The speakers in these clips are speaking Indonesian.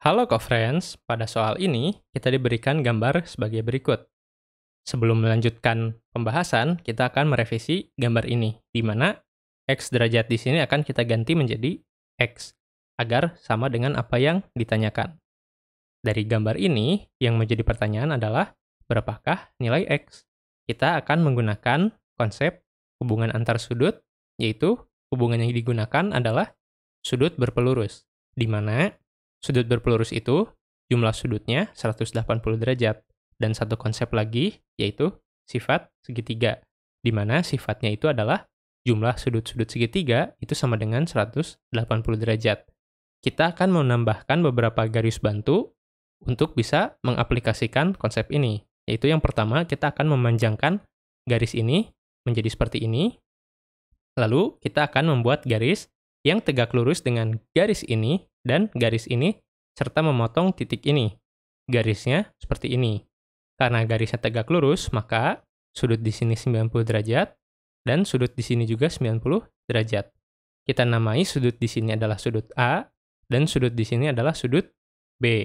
Halo co-friends, pada soal ini kita diberikan gambar sebagai berikut. Sebelum melanjutkan pembahasan, kita akan merevisi gambar ini, di mana x derajat di sini akan kita ganti menjadi x, agar sama dengan apa yang ditanyakan. Dari gambar ini, yang menjadi pertanyaan adalah, berapakah nilai x? Kita akan menggunakan konsep hubungan antar sudut, yaitu hubungan yang digunakan adalah sudut berpelurus, di mana Sudut berpelurus itu jumlah sudutnya 180 derajat dan satu konsep lagi yaitu sifat segitiga di mana sifatnya itu adalah jumlah sudut-sudut segitiga itu sama dengan 180 derajat. Kita akan menambahkan beberapa garis bantu untuk bisa mengaplikasikan konsep ini. Yaitu yang pertama, kita akan memanjangkan garis ini menjadi seperti ini. Lalu, kita akan membuat garis yang tegak lurus dengan garis ini dan garis ini serta memotong titik ini. Garisnya seperti ini. Karena garisnya tegak lurus, maka sudut di sini 90 derajat dan sudut di sini juga 90 derajat. Kita namai sudut di sini adalah sudut A dan sudut di sini adalah sudut B.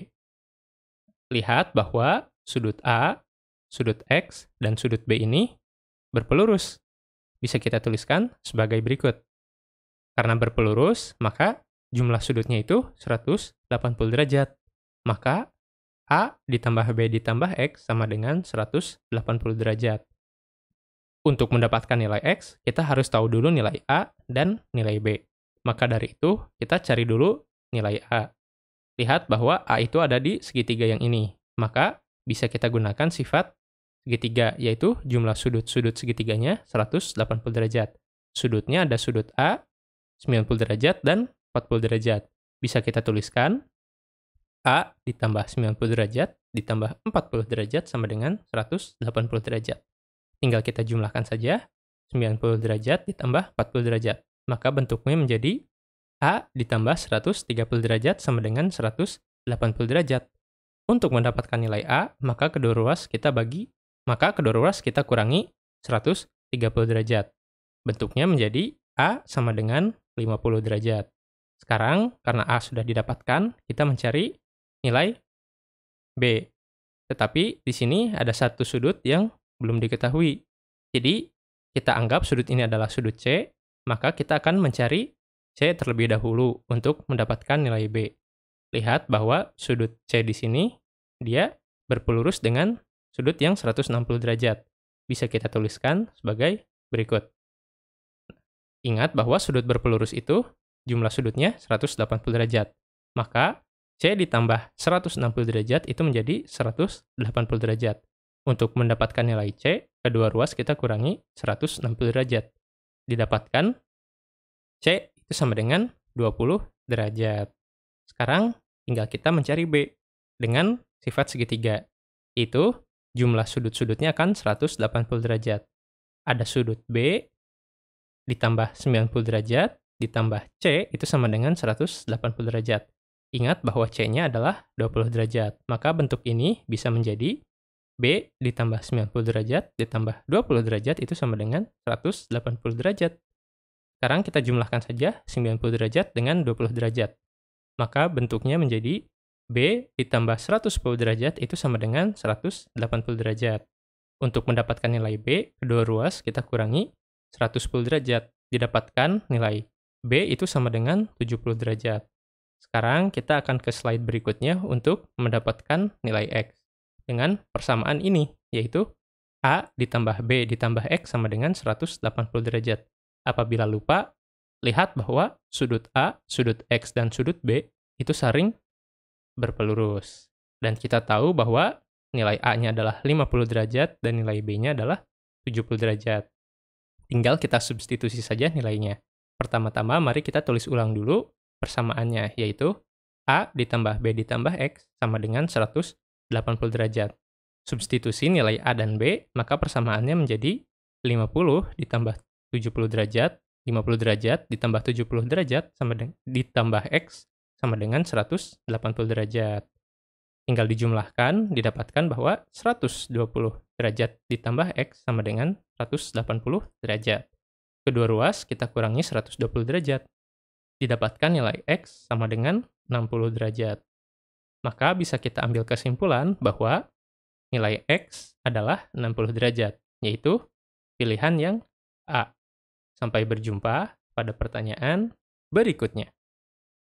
Lihat bahwa sudut A, sudut X, dan sudut B ini berpelurus. Bisa kita tuliskan sebagai berikut. Karena berpelurus, maka jumlah sudutnya itu 180 derajat. Maka A ditambah B ditambah X sama dengan 180 derajat. Untuk mendapatkan nilai X, kita harus tahu dulu nilai A dan nilai B. Maka dari itu, kita cari dulu nilai A. Lihat bahwa A itu ada di segitiga yang ini. Maka bisa kita gunakan sifat segitiga, yaitu jumlah sudut-sudut segitiganya 180 derajat. Sudutnya ada sudut A, 90 derajat, dan 40 derajat. Bisa kita tuliskan A ditambah 90 derajat ditambah 40 derajat sama dengan 180 derajat. Tinggal kita jumlahkan saja 90 derajat ditambah 40 derajat. Maka bentuknya menjadi A ditambah 130 derajat sama dengan 180 derajat. Untuk mendapatkan nilai A, maka kedua ruas kita bagi, maka kedua ruas kita kurangi 130 derajat. Bentuknya menjadi A sama dengan 50 derajat. Sekarang, karena A sudah didapatkan, kita mencari nilai B. Tetapi di sini ada satu sudut yang belum diketahui. Jadi, kita anggap sudut ini adalah sudut C, maka kita akan mencari C terlebih dahulu untuk mendapatkan nilai B. Lihat bahwa sudut C di sini, dia berpelurus dengan sudut yang 160 derajat. Bisa kita tuliskan sebagai berikut. Ingat bahwa sudut berpelurus itu jumlah sudutnya 180 derajat. Maka C ditambah 160 derajat itu menjadi 180 derajat. Untuk mendapatkan nilai C, kedua ruas kita kurangi 160 derajat. Didapatkan C itu sama dengan 20 derajat. Sekarang tinggal kita mencari B dengan sifat segitiga. Itu jumlah sudut-sudutnya akan 180 derajat. Ada sudut B ditambah 90 derajat, ditambah C itu sama dengan 180 derajat. Ingat bahwa C-nya adalah 20 derajat, maka bentuk ini bisa menjadi B ditambah 90 derajat ditambah 20 derajat itu sama dengan 180 derajat. Sekarang kita jumlahkan saja 90 derajat dengan 20 derajat. Maka bentuknya menjadi B ditambah 110 derajat itu sama dengan 180 derajat. Untuk mendapatkan nilai B, kedua ruas kita kurangi 110 derajat, didapatkan nilai B itu sama dengan 70 derajat. Sekarang kita akan ke slide berikutnya untuk mendapatkan nilai X dengan persamaan ini, yaitu A ditambah B ditambah X sama dengan 180 derajat. Apabila lupa, lihat bahwa sudut A, sudut X, dan sudut B itu saring berpelurus. Dan kita tahu bahwa nilai A-nya adalah 50 derajat dan nilai B-nya adalah 70 derajat. Tinggal kita substitusi saja nilainya. Pertama-tama mari kita tulis ulang dulu persamaannya, yaitu A ditambah B ditambah X sama dengan 180 derajat. Substitusi nilai A dan B, maka persamaannya menjadi 50 ditambah 70 derajat, 50 derajat ditambah 70 derajat sama dengan ditambah X sama dengan 180 derajat. Tinggal dijumlahkan, didapatkan bahwa 120 derajat ditambah X sama dengan 180 derajat. Kedua ruas kita kurangi 120 derajat. Didapatkan nilai X sama dengan 60 derajat. Maka bisa kita ambil kesimpulan bahwa nilai X adalah 60 derajat, yaitu pilihan yang A. Sampai berjumpa pada pertanyaan berikutnya.